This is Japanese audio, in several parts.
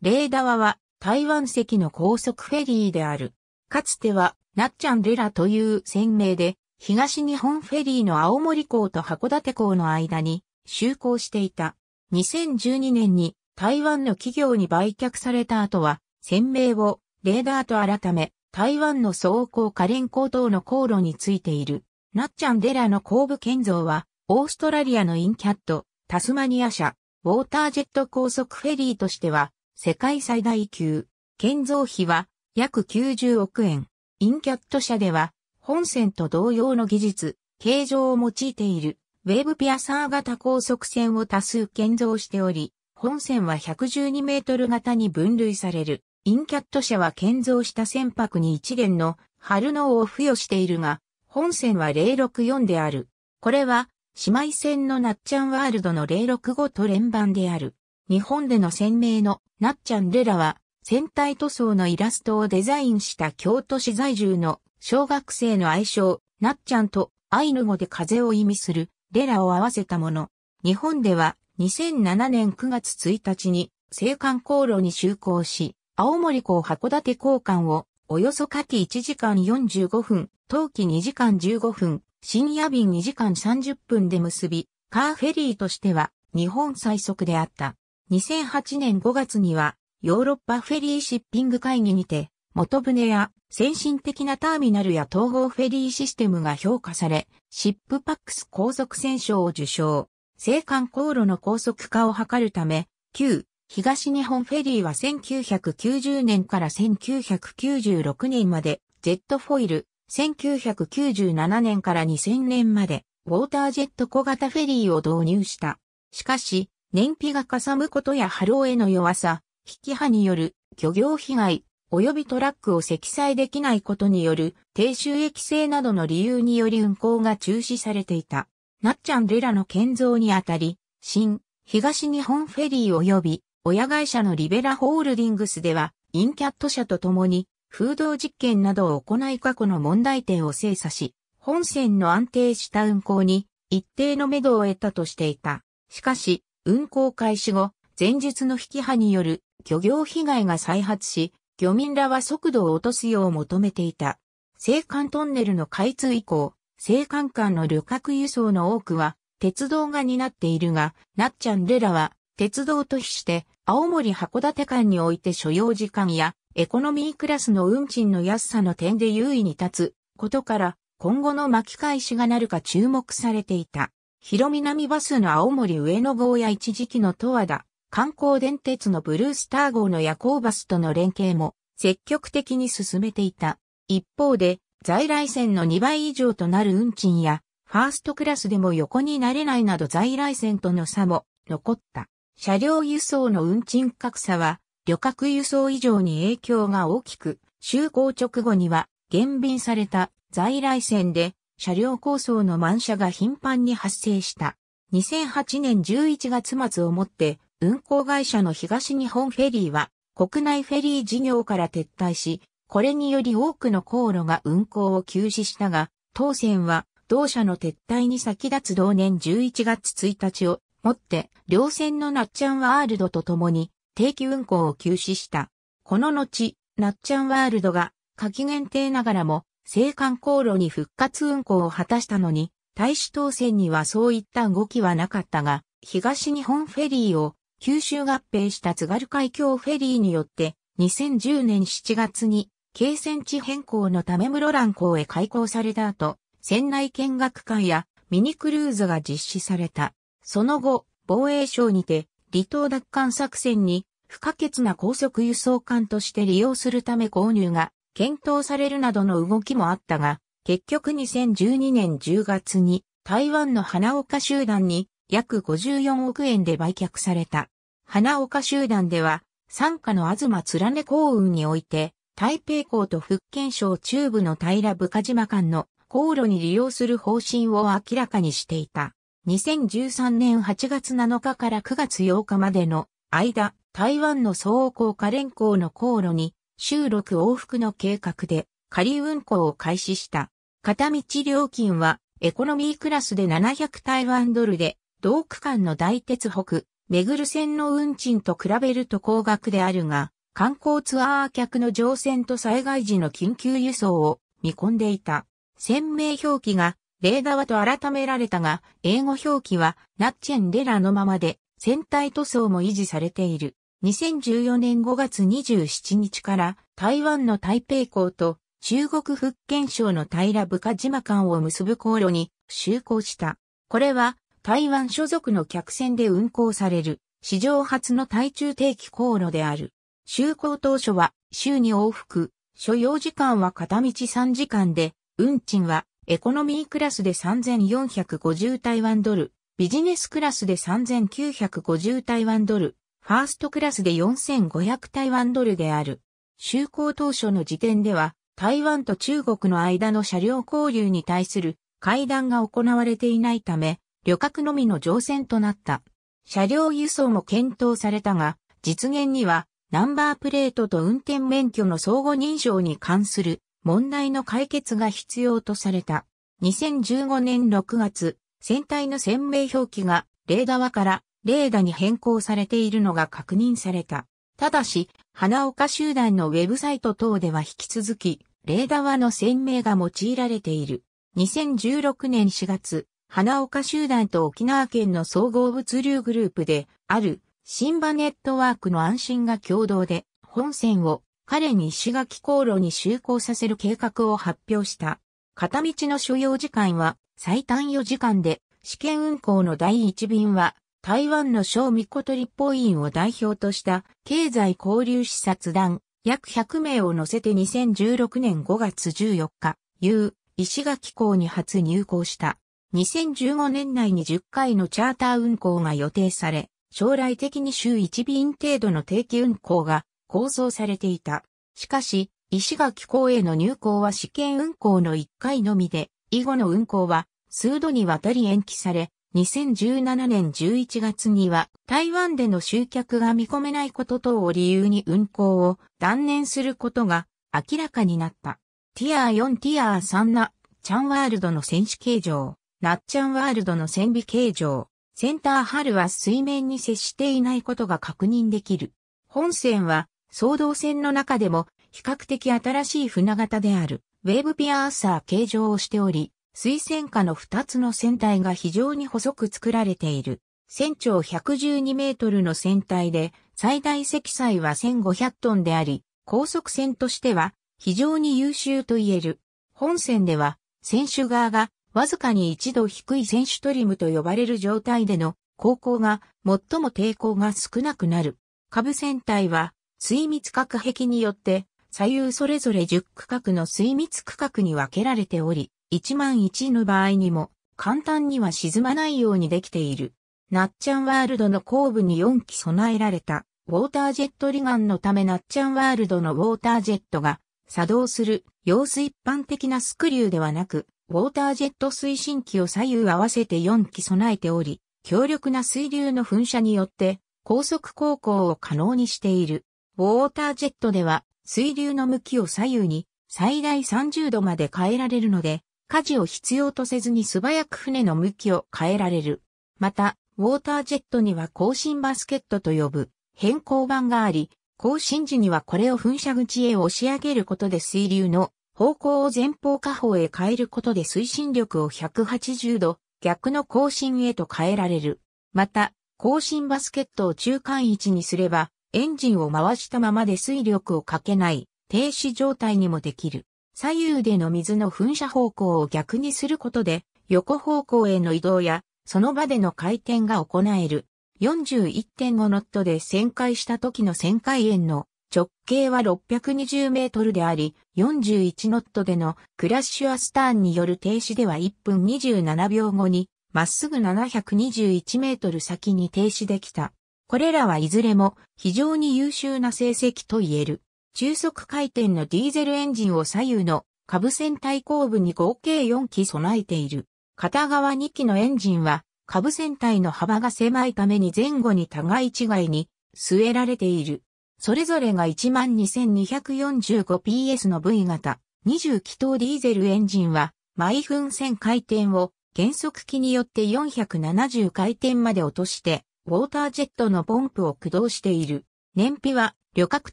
レーダワは台湾籍の高速フェリーである。かつては、なっちゃんレラという船名で、東日本フェリーの青森港と函館港の間に就航していた。2012年に台湾の企業に売却された後は、船名をレーダーと改め、台湾の走行可連港等の航路についている。なっちゃんデラの後部建造は、オーストラリアのインキャット、タスマニア社、ウォータージェット高速フェリーとしては、世界最大級。建造費は約90億円。インキャット社では本線と同様の技術、形状を用いているウェーブピアサー型高速線を多数建造しており、本線は112メートル型に分類される。インキャット社は建造した船舶に一連の春能を付与しているが、本線は064である。これは、姉妹船のナッチャンワールドの065と連番である。日本での鮮明のなっちゃんレラは、戦隊塗装のイラストをデザインした京都市在住の小学生の愛称、なっちゃんとアイヌ語で風を意味するレラを合わせたもの。日本では2007年9月1日に青函航路に就航し、青森港函館交換をおよそ下記1時間45分、冬季2時間15分、深夜便2時間30分で結び、カーフェリーとしては日本最速であった。2008年5月には、ヨーロッパフェリーシッピング会議にて、元船や先進的なターミナルや統合フェリーシステムが評価され、シップパックス高速船賞を受賞。青函航路の高速化を図るため、旧東日本フェリーは1990年から1996年まで、ジェットフォイル、1997年から2000年まで、ウォータージェット小型フェリーを導入した。しかし、燃費がかさむことや波浪への弱さ、引き波による漁業被害、及びトラックを積載できないことによる低収益性などの理由により運行が中止されていた。なっちゃんレラの建造にあたり、新、東日本フェリー及び、親会社のリベラホールディングスでは、インキャット社と共に、風洞実験などを行い過去の問題点を精査し、本線の安定した運行に、一定の目処を得たとしていた。しかし、運行開始後、前述の引き波による漁業被害が再発し、漁民らは速度を落とすよう求めていた。青函トンネルの開通以降、青函間の旅客輸送の多くは、鉄道が担っているが、なっちゃんレラは、鉄道と比して、青森函館間において所要時間や、エコノミークラスの運賃の安さの点で優位に立つことから、今後の巻き返しがなるか注目されていた。広南バスの青森上野号や一時期の十和田、観光電鉄のブルースター号の夜行バスとの連携も積極的に進めていた。一方で、在来線の2倍以上となる運賃や、ファーストクラスでも横になれないなど在来線との差も残った。車両輸送の運賃格差は、旅客輸送以上に影響が大きく、就航直後には減便された在来線で車両構想の満車が頻繁に発生した。2008年11月末をもって、運航会社の東日本フェリーは、国内フェリー事業から撤退し、これにより多くの航路が運航を休止したが、当船は、同社の撤退に先立つ同年11月1日をもって、両船のナッチャンワールドと共に、定期運航を休止した。この後、ナッチャンワールドが、夏季限定ながらも、青函航路に復活運行を果たしたのに、大使当選にはそういった動きはなかったが、東日本フェリーを九州合併した津軽海峡フェリーによって、2010年7月に、京戦地変更のため室蘭港へ開港された後、船内見学会やミニクルーズが実施された。その後、防衛省にて、離島奪還作戦に不可欠な高速輸送艦として利用するため購入が検討されるなどの動きもあったが、結局2012年10月に台湾の花岡集団に約54億円で売却された。花岡集団では、参加の東連幸運において、台北港と福建省中部の平部深島間の航路に利用する方針を明らかにしていた。2013年8月7日から9月8日までの間、台湾の総合化連港の航路に週6往復の計画で仮運行を開始した。片道料金はエコノミークラスで700台湾ドルで、同区間の大鉄北、めぐる線の運賃と比べると高額であるが、観光ツアー客の乗船と災害時の緊急輸送を見込んでいた。鮮明表記が、レーダーと改められたが、英語表記は、ナッチェンデラのままで、船体塗装も維持されている。2014年5月27日から台湾の台北港と中国福建省の平部下島間を結ぶ航路に就航した。これは台湾所属の客船で運航される史上初の対中定期航路である。就航当初は週に往復、所要時間は片道3時間で、運賃はエコノミークラスで3450台湾ドル、ビジネスクラスで3950台湾ドル、ファーストクラスで4500台湾ドルである。就航当初の時点では、台湾と中国の間の車両交流に対する会談が行われていないため、旅客のみの乗船となった。車両輸送も検討されたが、実現にはナンバープレートと運転免許の相互認証に関する問題の解決が必要とされた。2015年6月、船体の鮮明表記がレーダーからレーダに変更されているのが確認された。ただし、花岡集団のウェブサイト等では引き続き、レーダはの鮮明が用いられている。2016年4月、花岡集団と沖縄県の総合物流グループで、ある、シンバネットワークの安心が共同で、本線を、彼に石垣航路に就航させる計画を発表した。片道の所要時間は、最短4時間で、試験運行の第1便は、台湾の小美琴立法院を代表とした経済交流視察団約100名を乗せて2016年5月14日、U、石垣港に初入港した。2015年内に10回のチャーター運航が予定され、将来的に週1便程度の定期運航が構想されていた。しかし、石垣港への入港は試験運航の1回のみで、以後の運航は数度にわたり延期され、2017年11月には台湾での集客が見込めないこと等を理由に運行を断念することが明らかになった。ティアー4ティアー3なチャンワールドの選手形状、ナッチャンワールドの戦備形状、センター春は水面に接していないことが確認できる。本線は総動線の中でも比較的新しい船型であるウェーブピアーサー形状をしており、水戦下の2つの船体が非常に細く作られている。船長112メートルの船体で、最大積載は1500トンであり、高速船としては非常に優秀と言える。本船では、船首側がわずかに一度低い船首トリムと呼ばれる状態での航行が最も抵抗が少なくなる。下部船体は水密隔壁によって左右それぞれ10区画の水密区画に分けられており、1万1の場合にも、簡単には沈まないようにできている。ナッチャンワールドの後部に4機備えられた、ウォータージェットリガンのためナッチャンワールドのウォータージェットが作動する様子一般的なスクリューではなく、ウォータージェット推進機を左右合わせて4機備えており、強力な水流の噴射によって高速航行を可能にしている。ウォータージェットでは水流の向きを左右に最大30度まで変えられるので、舵を必要とせずに素早く船の向きを変えられる。また、ウォータージェットには更新バスケットと呼ぶ変更板があり、更新時にはこれを噴射口へ押し上げることで水流の方向を前方下方へ変えることで推進力を180度逆の更新へと変えられる。また、更新バスケットを中間位置にすれば、エンジンを回したままで水力をかけない、停止状態にもできる。左右での水の噴射方向を逆にすることで、横方向への移動や、その場での回転が行える。41.5ノットで旋回した時の旋回円の直径は620メートルであり、41ノットでのクラッシュアスターンによる停止では1分27秒後に、まっすぐ721メートル先に停止できた。これらはいずれも非常に優秀な成績と言える。中速回転のディーゼルエンジンを左右の下部船体後部に合計4機備えている。片側2機のエンジンは下部船体の幅が狭いために前後に互い違いに据えられている。それぞれが 12,245PS の V 型20気筒ディーゼルエンジンは毎分1000回転を減速機によって470回転まで落としてウォータージェットのポンプを駆動している。燃費は旅客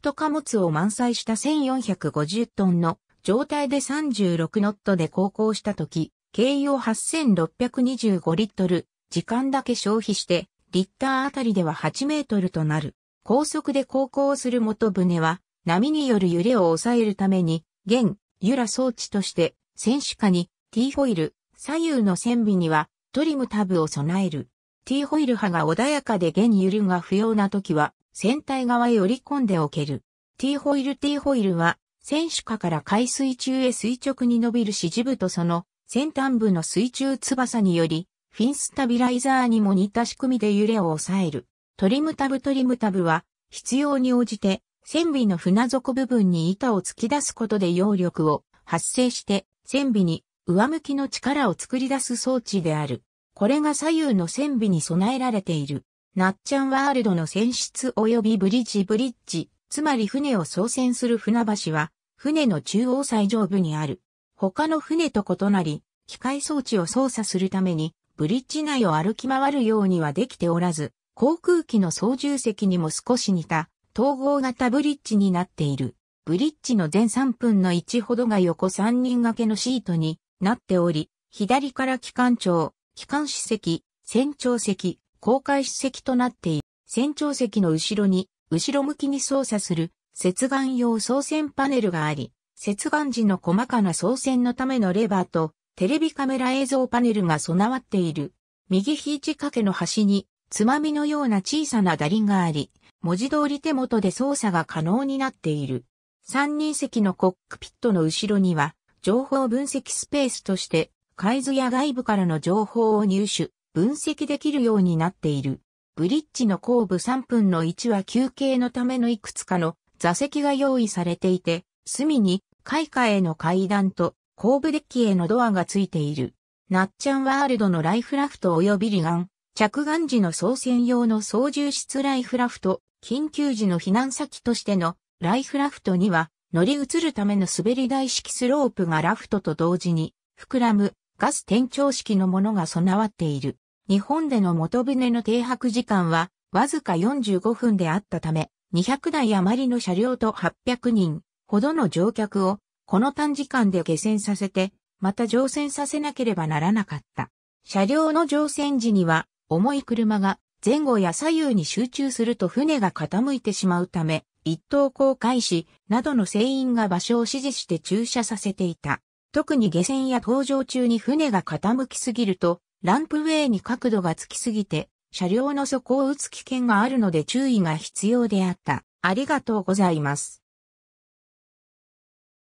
と貨物を満載した1450トンの状態で36ノットで航行した時、軽油を8625リットル、時間だけ消費して、リッターあたりでは8メートルとなる。高速で航行する元船は、波による揺れを抑えるために、現、揺ら装置として、船首下に T ホイル、左右の船尾にはトリムタブを備える。T ホイル波が穏やかで現揺るが不要な時は、船体側へ折り込んでおける。T ホイル T ホイルは、船首下から海水中へ垂直に伸びる支持部とその先端部の水中翼により、フィンスタビライザーにも似た仕組みで揺れを抑える。トリムタブトリムタブは、必要に応じて、船尾の船底部分に板を突き出すことで揚力を発生して、船尾に上向きの力を作り出す装置である。これが左右の船尾に備えられている。なっちゃんワールドの船室及びブリッジブリッジ、つまり船を操船する船橋は、船の中央最上部にある。他の船と異なり、機械装置を操作するために、ブリッジ内を歩き回るようにはできておらず、航空機の操縦席にも少し似た、統合型ブリッジになっている。ブリッジの全3分の1ほどが横3人掛けのシートになっており、左から機関長、機関士席、船長席、公開史跡となっている。船長席の後ろに、後ろ向きに操作する、接岸用操船パネルがあり、接岸時の細かな操船のためのレバーと、テレビカメラ映像パネルが備わっている。右ひ掛けの端に、つまみのような小さな打輪があり、文字通り手元で操作が可能になっている。三人席のコックピットの後ろには、情報分析スペースとして、海図や外部からの情報を入手、分析できるようになっている。ブリッジの後部3分の1は休憩のためのいくつかの座席が用意されていて、隅に開花への階段と後部デッキへのドアがついている。ナッチャンワールドのライフラフト及び離岸、着岸時の操船用の操縦室ライフラフト、緊急時の避難先としてのライフラフトには乗り移るための滑り台式スロープがラフトと同時に膨らむガス転調式のものが備わっている。日本での元船の停泊時間はわずか45分であったため、200台余りの車両と800人ほどの乗客をこの短時間で下船させて、また乗船させなければならなかった。車両の乗船時には重い車が前後や左右に集中すると船が傾いてしまうため、一等航海士などの船員が場所を指示して駐車させていた。特に下船や搭乗中に船が傾きすぎると、ランプウェイに角度がつきすぎて、車両の底を打つ危険があるので注意が必要であった。ありがとうございます。